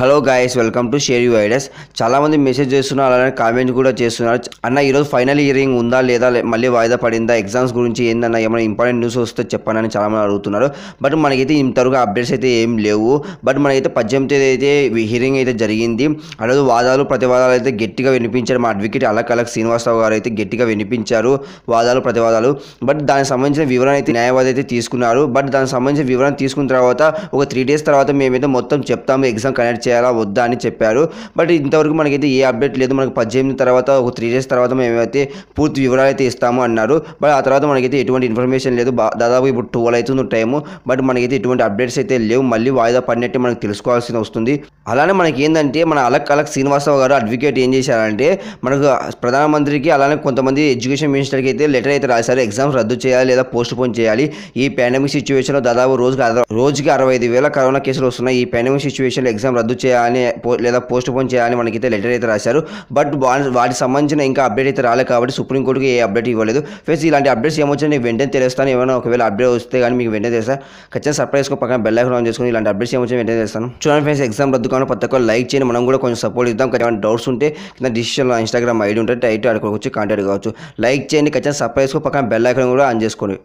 hello guys welcome to share you ideas చాలామంది message చేస్తున్నారు అలానే కామెంట్ కూడా చేస్తున్నారు అన్న ఈరోజు ఫైనల్ ఇయరింగ్ ఉందా లేదా మళ్ళీ వాయిదా పడిందా ఎగ్జామ్స్ గురించి ఏందన్న ఏమైనా ఇంపార్టెంట్ న్యూస్ వస్తే చెప్పానని చాలామంది అడుగుతున్నారు బట్ మనకైతే ఇంతవరకు అప్డేట్స్ అయితే ఏం లేవు బట్ మనకైతే పద్దెనిమిది అయితే హియరింగ్ అయితే జరిగింది ఆ రోజు వాదాలు ప్రతివాదాలు అయితే గట్టిగా వినిపించారు మా అడ్వకేట్ అలక్ అలక్ శ్రీనివాసరావు గారు అయితే గట్టిగా వినిపించారు వాదాలు ప్రతివాదాలు బట్ దానికి సంబంధించిన వివరణ అయితే న్యాయవాది అయితే తీసుకున్నారు బట్ దానికి సంబంధించిన వివరణ తీసుకున్న తర్వాత ఒక త్రీ డేస్ తర్వాత మేమైతే మొత్తం చెప్తాము ఎగ్జామ్ కనెక్ట్ చేయాలా వద్దా అని చెప్పారు బట్ ఇంతవరకు మనకైతే ఏ అప్డేట్ లేదు మనకు పద్దెనిమిది తర్వాత ఒక త్రీ డేస్ తర్వాత మేమైతే పూర్తి వివరాలు అయితే ఇస్తాము అన్నారు బట్ ఆ తర్వాత మనకైతే ఎటువంటి ఇన్ఫర్మేషన్ లేదు దాదాపు ఇప్పుడు ట్వెల్వ్ అవుతుంది టైము బట్ మనకైతే ఎటువంటి అప్డేట్స్ అయితే లేవు మళ్ళీ వాయిదా పడినట్టే మనకు తెలుసుకోవాల్సి వస్తుంది అలానే మనకి ఏంటంటే మన అలక్ అలక్ శ్రీనివాసరావు గారు అడ్వకేట్ ఏం చేశారంటే మనకు ప్రధానమంత్రికి అలానే కొంతమంది ఎడ్యుకేషన్ మినిస్టర్కి అయితే లెటర్ అయితే రాశారు ఎగ్జామ్స్ రద్దు చేయాలి లేదా పోస్ట్ పోన్ చేయాలి ఈ పాండమిక్ సిచ్యువేషన్లో దాదాపు రోజుకి రోజుకి అరవై ఐదు వేల కరోనా కేసులు వస్తున్నాయి ఈ పాండమిక్ సిచ్యువేషన్లో ఎగ్జామ్ రద్దు చేయాలని లేదా పోస్ట్ పోన్ చేయాలని మనకైతే లెటర్ అయితే రాశారు బట్ వాటికి సంబంధించిన ఇంకా అప్డేట్ అయితే రాలేదు కాబట్టి సుప్రీంకోర్టుకి ఏ అప్డేట్ ఇవ్వలేదు ఫేస్ ఇలాంటి అప్డేట్స్ ఏమొచ్చినా నేను వెంటనే తెలుస్తాను ఏమైనా ఒకవేళ అప్డేట్ వస్తే కానీ మీకు వెంటనే తెలుసా ఖచ్చితంగా సర్ప్రైజ్ పక్కన బెల్ ఐకాన్ ఆన్ చేసుకుని ఇలాంటి అప్డేట్స్ ఏమొచ్చాయో వెంటనే చేస్తాను చూడండి ఫ్రెండ్స్ ఎగ్జామ్ రద్దు కావాలి ప్రతి ఒక్కరు లైక్ చేయండి మనం కూడా కొంచెం సపోర్ట్ ఇద్దాం ఏమైనా డౌట్స్ ఉంటే కింద డిజిటల్ ఇన్స్టాగ్రామ్ ఐడి ఉంటే టైట్ అక్కడికి వచ్చి కాంటాక్ట్ కావచ్చు లైక్ చేయండి ఖచ్చితంగా సర్ప్రైజ్ పక్కన బెల్ ఐకాన్ కూడా ఆన్ చేసుకోండి